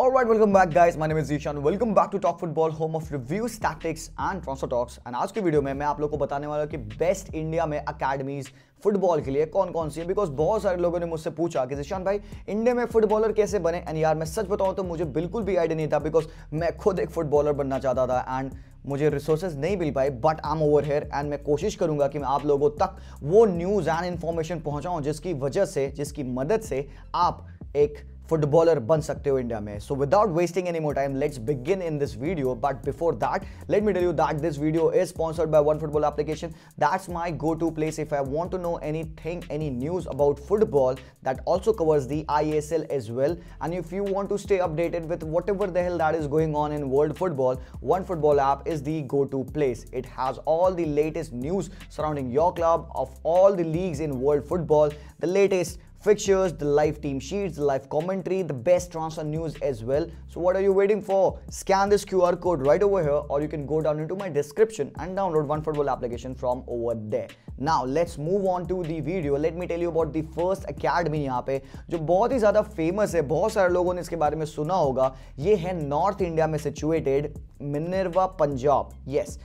Alright, welcome back guys. My name is Zishan. Welcome back to Talk Football, home of reviews, tactics and transfer talks. And आज के video में मैं आप लोगों को बताने वाला हूँ कि बेस्ट इंडिया में अकेडमीज फुटबॉल के लिए कौन कौन सी है बिकॉज बहुत सारे लोगों ने मुझसे पूछा कि जिशान भाई इंडिया में फुटबॉलर कैसे बने एंड यार मैं सच बताऊँ तो मुझे बिल्कुल भी आइडिया नहीं था बिकॉज मैं खुद एक फुटबॉलर बनना चाहता था एंड मुझे रिसोर्सेज नहीं मिल पाए but I am over here and मैं कोशिश करूंगा कि मैं आप लोगों तक वो न्यूज़ एंड इन्फॉर्मेशन पहुँचाऊँ जिसकी वजह से जिसकी मदद से आप एक footballer ban sakte ho India mein. So without wasting any more time, let's begin in this video. But before that, let me tell you that this video is sponsored by One Football application. That's my go-to place if I want to know anything, any news about football that also covers the ISL as well. And if you want to stay updated with whatever the hell that is going on in world football, One Football app is the go-to place. It has all the latest news surrounding your club of all the leagues in world football, the latest fixtures, the live team sheets, the live commentary, the best transfer news as well. So what are you waiting for? Scan this QR code right over here or you can go down into my description and download One Football application from over there. Now let's move on to the video. Let me tell you about the first academy यहाँ पे जो बहुत ही ज़्यादा famous है बहुत सारे लोगों ने इसके बारे में सुना होगा ये है North India में situated Minerva Punjab. yes.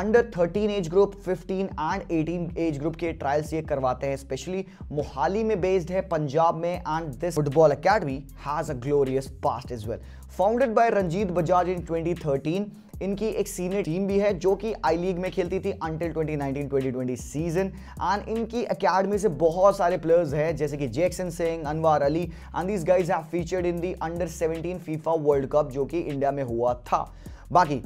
Under 13 age group 15 and 18 age group के ट्रायल्स ये करवाते हैं स्पेशली मोहाली में बेस्ड है पंजाब में and this football academy has a glorious past is well founded by Ranjit Bajaj in 2013 इनकी एक सीनियर टीम भी है जो कि आई लीग में खेलती थी अंटिल 2019-2020 सीजन एंड इनकी एकेडमी से बहुत सारे प्लेयर्स हैं जैसे कि Jackson Singh Anwar Ali and this guys have featured in the under 17 FIFA World Cup जो कि इंडिया में हुआ था बाकी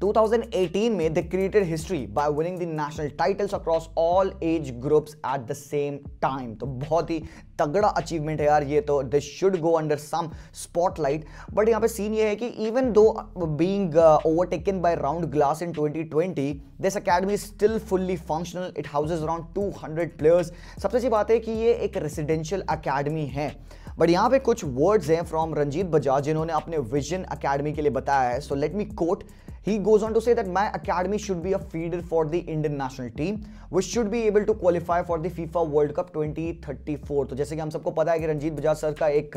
2018 में they created history by winning the national titles across all age groups at the same time तो बहुत ही तगड़ा अचीवमेंट है यार ये तो this should go under some spotlight but यहाँ पे सीन ये है कि even though being overtaken by round glass in 2020 this academy still fully functional it houses around 200 players सबसे अच्छी बात है कि ये एक रेसिडेंशियल अकेडमी है बट यहाँ पे कुछ वर्ड्स हैं फ्रॉम रंजीत बजाज जिन्होंने अपने विजन अकेडमी के लिए बताया है so let me quote He goes on to say that my academy should be a feeder for the Indian national team, which should be able to qualify for the FIFA World Cup 2034. तो जैसे कि हम सबको पता है कि Ranjit Bajaj sir का एक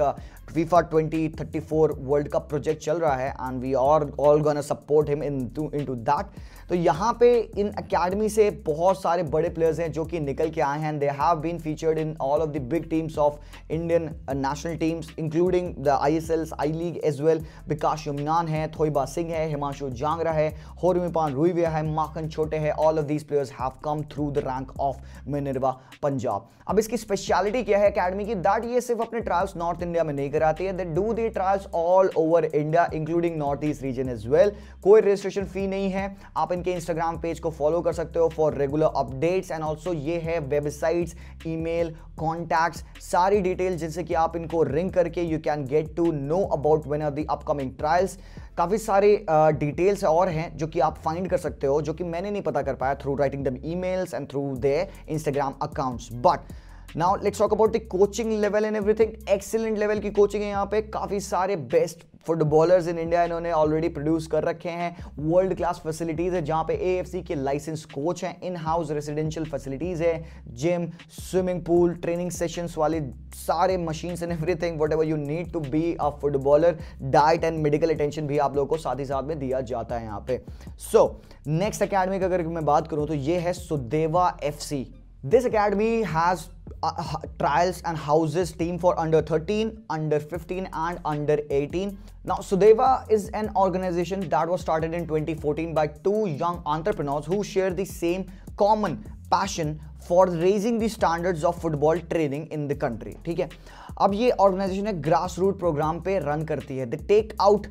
FIFA 2034 World Cup project चल रहा है and we are all gonna support him into into that. तो यहाँ पे इन अकेडमी से बहुत सारे बड़े प्लेयर्स हैं जो कि निकल के आए हैं they have been featured in all of the big teams of Indian national teams including the I S I league as well Vikas Yumnam है थोईबा सिंह है हिमांशु जांग मांग रहा है रुई रुईविया है माखन छोटे है all of these players have come through the rank of Minerva Punjab अब इसकी स्पेशलिटी क्या है अकेडमी की दैट ये सिर्फ अपने ट्रायल्स नॉर्थ इंडिया में नहीं कराती है they do their trials all over India including north east region as well कोई रजिस्ट्रेशन फी नहीं है आप इनके इंस्टाग्राम पेज को फॉलो कर सकते हो for regular updates and also ये है वेबसाइट्स ई मेल सारी डिटेल जिनसे कि आप इनको रिंग करके you can get to know about when are the upcoming trials काफ़ी सारे डिटेल्स और हैं जो कि आप फाइंड कर सकते हो जो कि मैंने नहीं पता कर पाया थ्रू राइटिंग दम ई and through the Instagram accounts but now let's talk about the coaching level and everything excellent level की कोचिंग है यहाँ पे काफ़ी सारे बेस्ट फुटबॉलर्स इन इंडिया इन्होंने ऑलरेडी प्रोड्यूस कर रखे हैं वर्ल्ड क्लास फैसिलिटीज़ है जहाँ पे एएफसी के लाइसेंस कोच हैं इन हाउस रेसिडेंशियल फैसिलिटीज़ है gym swimming pool training sessions वाले सारे machine and everything whatever you need to be a footballer diet and medical attention भी आप लोगों को साथ ही साथ में दिया जाता है यहाँ पे सो नेक्स्ट अकेडमी की अगर मैं बात करूँ तो ये है Sudeva F this academy has uh, trials and houses team for under 13, under 15 and under 18. Now, Sudeva is an organization that was started in 2014 by two young entrepreneurs who share the same common passion for raising the standards of football training in the country ठीक है अब ये organisation है grass root programme पे run करती है they take out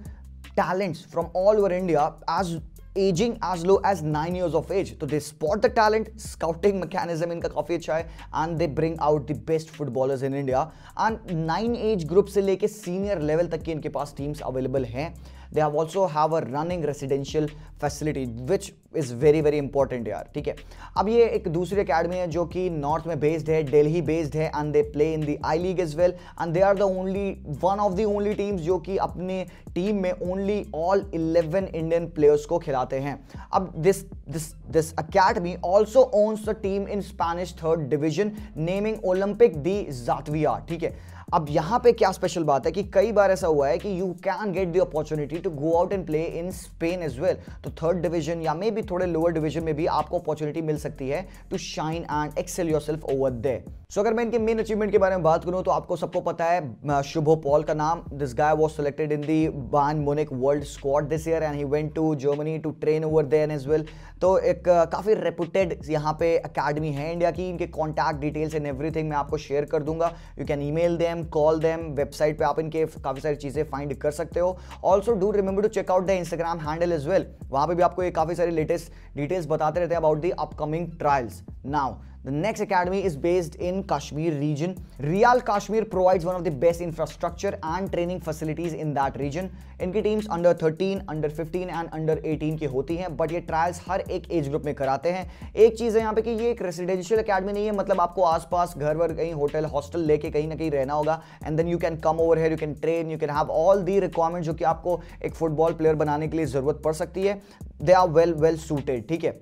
talents from all over India as ageing as low as nine years of age तो they spot the talent scouting mechanism इनका काफ़ी अच्छा है and they bring out the best footballers in India and nine age group से लेके senior level तक की इनके पास टीम्स अवेलेबल हैं they have also have a running residential facility which is very very important यार ठीक है अब ये एक दूसरी अकेडमी है जो कि नॉर्थ में बेस्ड है डेली बेस्ड है and they play in the I league as well and they are the only one of the only teams जो कि अपने टीम में only all eleven Indian players को खिलाते हैं अब this this this academy also owns the team in Spanish third division naming Olympic de Xativa ठीक है अब यहां पे क्या स्पेशल बात है कि कई बार ऐसा हुआ है कि you can get the opportunity to go out and play in Spain as well तो थर्ड डिवीजन या मे बी थोड़े लोअर डिवीजन में भी आपको अपॉर्चुनिटी मिल सकती है to shine and excel yourself over there so अगर मैं इनके मेन अचीवमेंट के बारे में बात करूं तो आपको सबको पता है शुभो पॉल का नाम this guy was selected in the Bayern Munich world squad this year and he went to Germany to train over there as well तो एक काफ़ी रेपुटेड यहाँ पे अकेडमी है इंडिया की इनके कॉन्टैक्ट डिटेल्स एंड एवरीथिंग मैं आपको शेयर कर दूंगा you can email them can call them website पे आप इनके काफ़ी सारी चीज़ें फाइंड कर सकते हो also do remember to check out the Instagram handle as well वहाँ पे भी आपको ये काफ़ी सारी लेटेस्ट डिटेल्स बताते रहते हैं about the upcoming trials now The next academy is based in Kashmir region. Real Kashmir provides one of the best infrastructure and training facilities in that region. इनकी teams under 13, under 15 and under 18 की होती हैं but ये trials हर एक age group में कराते हैं एक चीज़ है यहाँ पे कि ये एक residential academy नहीं है मतलब आपको आसपास घर वर कहीं होटल हॉस्टल लेके कहीं ना कहीं रहना होगा and then you can come over here you can train you can have all the requirement जो कि आपको एक फुटबॉल प्लेयर बनाने के लिए ज़रूरत पड़ सकती है they are well well suited ठीक है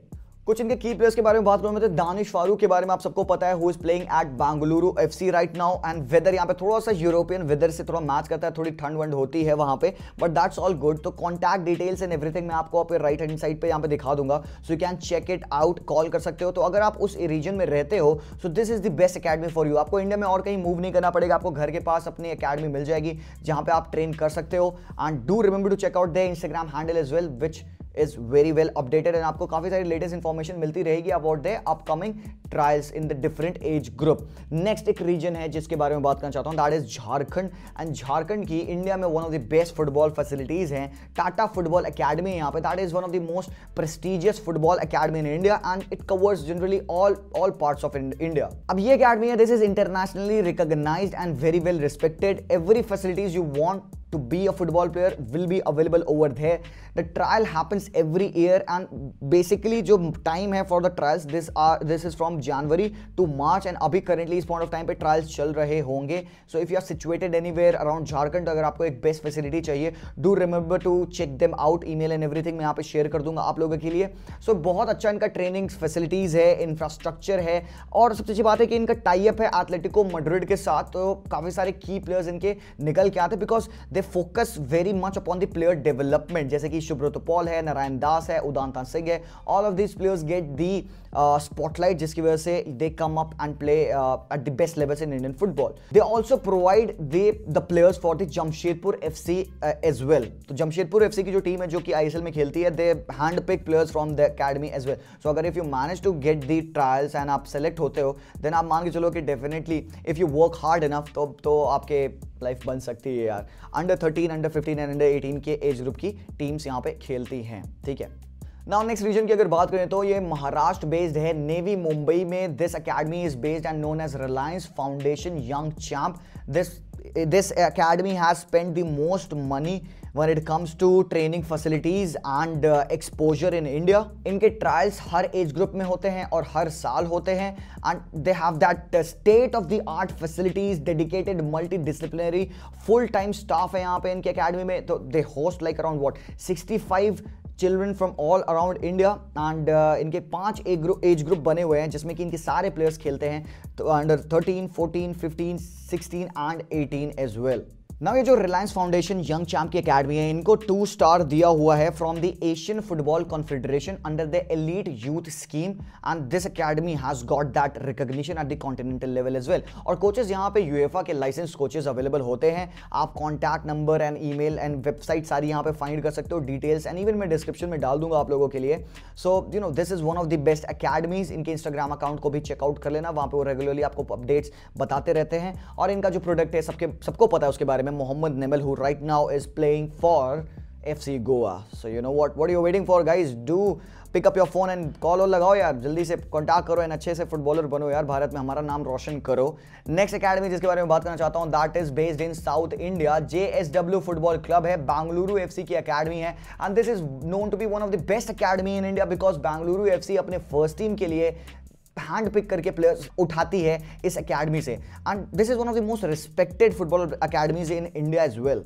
कुछ इनके की प्लेयर्स के बारे में बात करूं तो दानिश फारूक के बारे में आप सबको पता है who is playing at Bengaluru FC right now and weather यहाँ पे थोड़ा सा यूरोपियन वेदर से थोड़ा मैच करता है थोड़ी ठंड वंड होती है वहां पे बट दैट्स ऑल गुड तो कॉन्टैक्ट डिटेल्स एंड एवरीथिंग मैं आपको अपने राइट हैंड साइड पर यहाँ पे दिखा दूंगा so you can check it out call कर सकते हो तो अगर आप उस रीजन में रहते हो so this is the best academy for you आपको इंडिया में और कहीं मूव नहीं करना पड़ेगा आपको घर के पास अपनी अकेडमी मिल जाएगी जहां पर आप ट्रेन कर सकते हो and do remember to check out the Instagram handle as well which is very well updated and आपको काफ़ी सारी लेटेस्ट इंफॉर्मेशन मिलती रहेगी about the upcoming trials in the different age group next एक रीजन है जिसके बारे में बात करना चाहता हूँ that is Jharkhand and Jharkhand की इंडिया में one of the best football facilities हैं टाटा फुटबॉल अकेडमी यहाँ पे that is one of the most prestigious football academy in India and it covers generally all all parts of India अब ये academy है this is internationally recognise and very well respected every facilities you want to be a football player will be available over there the trial happens every year and basically jo time hai for the trials this are this is from January to March and abhi currently is point of time pe trials chal rahe honge so if you are situated anywhere around jharkhand agar aapko ek best facility chahiye do remember to check them out email and everything main yahan pe share kar dunga aap logo ke liye so bahut acha inka training facilities hai infrastructure hai aur sabse achi baat hai ki inka tie up hai atletico madrid ke sath to kafi sare key players inke nikal ke aate because they focus very much upon the player development जैसे कि शुभ्रत Paul है नारायण दास है उदानता सिंह है all of this players get the spotlight जिसकी वजह से they come up and play at the best levels in Indian football they also provide they the players for the Jamshedpur F C as well तो Jamshedpur F की जो team है जो कि आई में खेलती है they hand pick players from the academy as well so अगर if you manage to get the trials and आप सेलेक्ट होते हो देन आप मान के चलो कि definitely if you work hard enough तो आपके लाइफ बन सकती है यार under thirteen under fifteen and under eighteen के एज ग्रुप की टीम्स यहाँ पे खेलती हैं ठीक है नाउ नेक्स्ट रीजन की अगर बात करें तो ये महाराष्ट्र बेस्ड है नेवी मुंबई में this academy is based and known as Reliance foundation young champ this this academy has spend the most money when it comes to training facilities and uh, exposure in India. इनके trials हर age group में होते हैं और हर साल होते हैं and they have that state of the art facilities, dedicated multidisciplinary, full time staff है यहाँ पे इनके academy में तो they host like around what 65 children from all around India and इनके पांच एज ग्रुप एज ग्रुप बने हुए हैं जिसमें कि इनके सारे प्लेयर्स खेलते हैं तो under 13, 14, 15, 16 and 18 as well well. ना ये जो रिलायंस फाउंडेशन यंग चैम्प की अकेडमी है इनको टू स्टार दिया हुआ है from the Asian football confederation under the elite youth scheme and this academy has got that recognition at the continental level as well और कोचेज यहाँ पे यूएफा के लाइसेंस कोचेज अवेलेबल होते हैं आप contact number and email and website सारी यहाँ पे फाइंड कर सकते हो डिटेल्स एंड इवन मैं डिस्क्रिप्शन में डाल दूंगा आप लोगों के लिए so you know this is one of the best academies इनके इंस्टाग्राम अकाउंट को भी चेकआउट कर लेना वहाँ पे वो रेगुलरली आपको अपडेट्स बताते रहते हैं और इनका जो प्रोडक्ट है सबके सबको पता है उसके बारे में में Mohammad Nemil who right now is playing for F C Goa so you know what what you waiting for guys do pick up your phone and call और लगाओ यार जल्दी से कॉन्टैक्ट करो एंड अच्छे से फुटबॉलर बनो यार भारत में हमारा नाम रोशन करो नेक्स्ट अकेडमी जिसके बारे में बात करना चाहता हूँ that is based in south India J S W football club है बेंगलुरु एफ सी की अकेडमी है and this is known to be one of the best academy in India because Bengaluru F C अपने फर्स्ट टीम के लिए hand pick करके players उठाती है इस अकेडमी से and this is one of the most respected football academies in India as well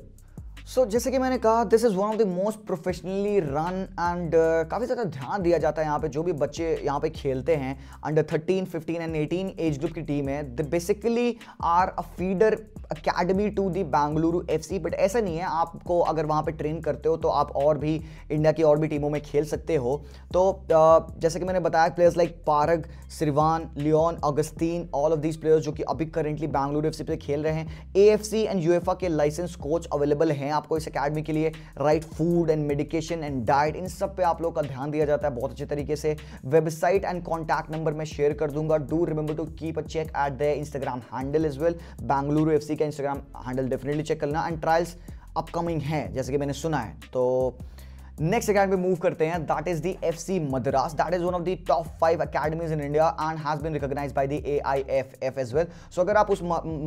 so so, जैसे कि मैंने कहा this is one of the most professionally run and काफ़ी ज़्यादा ध्यान दिया जाता है यहाँ पे जो भी बच्चे यहाँ पे खेलते हैं अंडर 13, 15 एंड 18 एज ग्रुप की टीम है they basically are a feeder academy to the Bengaluru F C but ऐसा नहीं है आपको अगर वहाँ पे ट्रेन करते हो तो आप और भी इंडिया की और भी टीमों में खेल सकते हो तो uh, जैसे कि मैंने बताया players like Parag Shrivas Leon Augustine all of these players जो कि अभी करेंटली बेंगलुरु एफ सी पे खेल रहे हैं ए एफ सी एंड आ के लाइसेंस कोच अवेलेबल हैं आपको इस अकेडमी के लिए right food and medication and diet इन सब पे आप लोग का ध्यान दिया जाता है बहुत अच्छे तरीके से वेबसाइट एंड कॉन्टैक्ट नंबर मैं शेयर कर दूंगा do remember to keep a check at the Instagram handle as well Bengaluru F का इंस्टाग्राम हैंडल डेफिनेटली चेक करना एंड ट्रायल्स अपकमिंग है जैसे कि मैंने सुना है तो नेक्स्ट अकेडमी मूव करते हैं that is the F C Madras that is one of the top five academies in India and has been recognise by the A I F F as well so अगर आप उस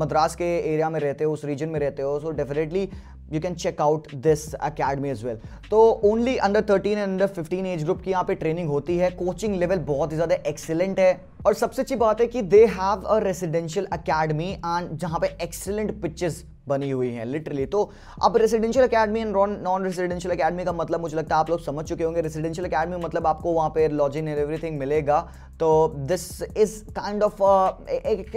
मद्रास के area में रहते हो उस रीजन में रहते हो so definitely you can check out this academy as well तो only under thirteen and under fifteen age group की यहाँ पे ट्रेनिंग होती है कोचिंग लेवल बहुत ही ज़्यादा एक्सेलेंट है और सबसे अच्छी बात है कि they have a residential academy and जहाँ पे एक्सेलेंट पिचेस बनी हुई हैं लिटरली तो अब residential academy and non residential academy का मतलब मुझे लगता है आप लोग समझ चुके होंगे रेसिडेंशियल अकेडमी मतलब आपको वहाँ पर लॉजिंग एंड एवरीथिंग मिलेगा तो this is kind of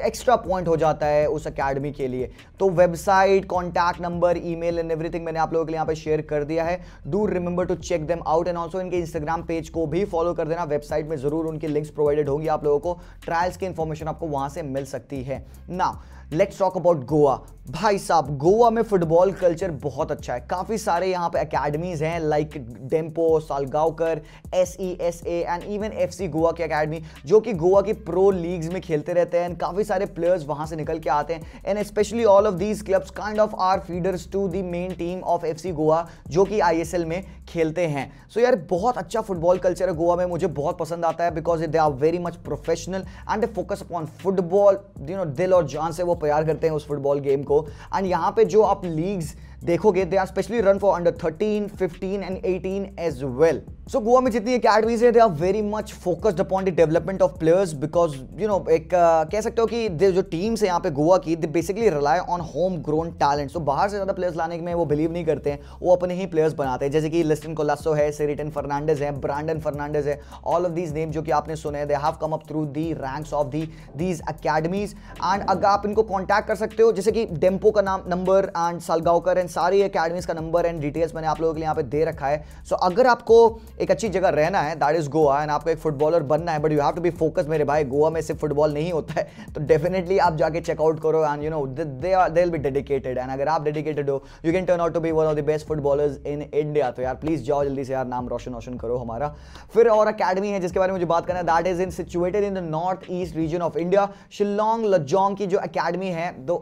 extra point हो जाता है उस अकेडमी के लिए तो website contact number email and everything मैंने आप लोगों के लिए यहाँ पर शेयर कर दिया है do remember to check them out and also इनके इंस्टाग्राम पेज को भी फॉलो कर देना वेबसाइट में ज़रूर उनकी लिंक्स प्रोवाइडेड होंगी आप लोगों को ट्रायल्स की इन्फॉर्मेशन आपको वहाँ से मिल सकती है ना लेट्स टॉक अबाउट गोवा भाई साहब गोवा में फुटबॉल कल्चर बहुत अच्छा है काफ़ी सारे यहाँ पे अकेडमीज़ हैं like Dempo Salgaocar S E S A and even F C Goa की अकेडमी जो कि गोवा की प्रो लीग्स में खेलते रहते हैं काफ़ी सारे प्लेयर्स वहाँ से निकल के आते हैं and specially all of these clubs kind of are feeders to the main team of F C Goa जो कि आई एस एल में खेलते हैं सो so यार बहुत अच्छा फुटबॉल कल्चर है गोवा में मुझे बहुत पसंद आता है because they are very much professional and they focus upon football you know दिल और जान से वो प्यार करते हैं उस फुटबॉल गेम को एंड यहाँ पे जो आप लीग्स देखोगे they are specially run for under 13, 15 and 18 as well so Goa में जितनी अकेडमीज है they are very much focused upon the development of players because you know एक uh, कह सकते हो कि जो टीम्स है यहाँ पे गोवा की they basically rely on home grown talent so बाहर से ज़्यादा प्लेयर्स लाने में वो बिलीव नहीं करते हैं वो अपने ही प्लेयर्स बनाते हैं जैसे कि लिस्टन कोलासो है सीरिटन फर्नांडेज है ब्रांडन फर्नांडेज है ऑल ऑफ दीज नेम जो कि आपने सुने they have come up through the ranks of the these academies and अगर आप इनको कॉन्टैक्ट कर सकते हो जैसे कि डेम्पो का नाम number and Salgaocar and and सारी अकेडमीज का नंबर एंड डिटेल्स मैंने आप लोगों के लिए यहाँ पे दे रखा है सो so, अगर आपको एक अच्छी जगह रहना है दैट इज गोवा एंड आपको एक फुटबॉलर बनना है but you have to be focus मेरे भाई गोवा में सिर्फ फुटबॉल नहीं होता है तो डेफिनेटली आप जाके चेकआउट करो and you know they will be dedicated and अगर आप डेडिकेटेड हो you can turn out to be one of the best footballers in India तो यार प्लीज जाओ जल्दी से यार नाम रोशन रोशन करो हमारा फिर और अकेडमी है जिसके बारे में मुझे बात करना है that is in situated in the north east region of India Shillong Lajong की जो अकेडमी है though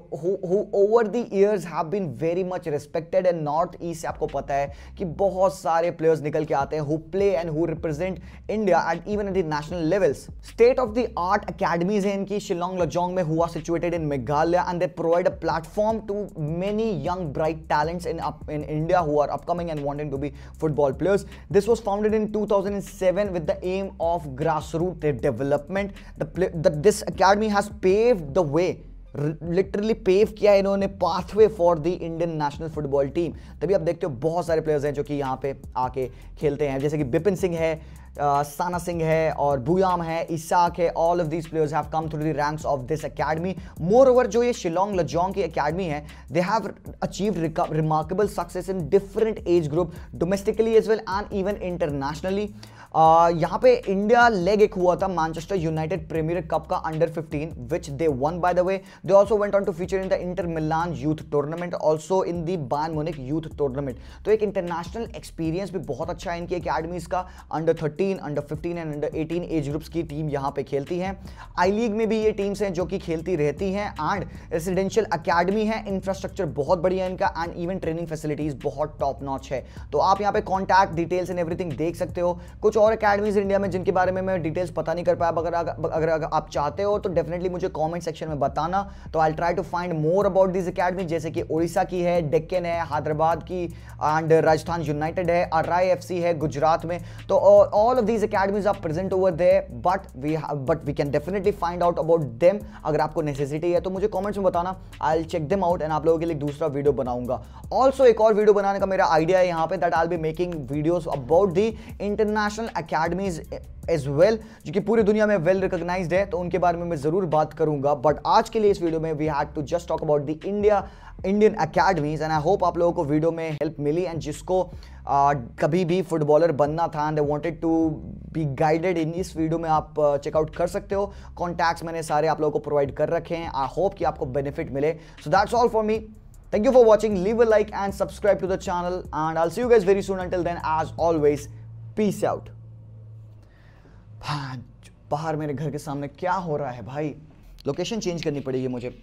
over the years have been very much respected and north east से आपको पता है कि बहुत सारे प्लेयर्स निकल के आते हैं who play and who represent India at even at the national levels state of the art academies है इनकी शिलोंग लजोंग में हुआ situated in Meghalaya and they provide a platform to many young bright talents in in India who are upcoming and wanting to be football players. This was founded in 2007 with the aim of grass root development the, this academy has paved the way literally pave किया इन्होंने pathway for the Indian national football team तभी आप देखते हो बहुत सारे players हैं जो कि यहाँ पे आके खेलते हैं जैसे कि बिपिन सिंह है साना सिंह है और भूयाम है इसाक है all of these players have come through the ranks of this academy moreover जो ये शिलोंग लजोंग की एकेडमी है they have achieve remarkable success in different age group domestically as well and even internationally यहाँ पे इंडिया लेग एक हुआ था Manchester United Premier Cup का under 15 which they won by the way they also went on to feature in the Inter Milan youth tournament also in the Bayern Munich youth tournament तो एक international experience भी बहुत अच्छा है इनकी academies का under thirteen under fifteen and under eighteen age groups की team यहाँ पे खेलती है आई लीग में भी ये टीम्स हैं जो कि खेलती रहती हैं एंड रेसिडेंशियल अकेडमी है इंफ्रास्ट्रक्चर बहुत बढ़िया इनका एंड इवन ट्रेनिंग फैसिलिटीज बहुत टॉप नॉच है तो आप यहाँ पे कॉन्टैक्ट डिटेल्स एंड एवरीथिंग देख सकते हो कुछ और अकेडमीज़ इंडिया में जिनके बारे में मैं डिटेल्स पता नहीं कर पाया अगर अगर अगर आप चाहते हो तो डेफिनेटली मुझे कमेंट सेक्शन में बताना तो I try to find more about this academy जैसे कि उड़ीसा की है डेक्कन है हैदराबाद की एंड राजस्थान यूनाइटेड है आर है गुजरात में तो all of these academies are present over there but we but we can definitely find out about them अगर आपको नेसेसिटी है तो मुझे कॉमेंट्स में बताना I check them out and आप लोगों के लिए दूसरा वीडियो बनाऊंगा ऑल्सो एक और वीडियो बनाने का मेरा आइडिया है यहाँ पे that I be making videos about the international academies as well जो कि पूरी दुनिया में वेल रिकोगनाइज है तो उनके बारे में मैं ज़रूर बात करूंगा बट आज के लिए इस वीडियो में we had to just talk about the India Indian academies and I hope आप लोगों को वीडियो में हेल्प मिली एंड जिसको आ, कभी भी फुटबॉलर बनना था and I wanted to be guided in इस वीडियो में आप चेकआउट कर सकते हो कॉन्टैक्ट्स मैंने सारे आप लोगों को प्रोवाइड कर रखे हैं आई होप कि आपको बेनिफिट मिले so that's all for me thank you for watching leave a like and subscribe to the channel and all see you guys very soon Until then as always peace out बाहर मेरे घर के सामने क्या हो रहा है भाई लोकेशन चेंज करनी पड़ेगी मुझे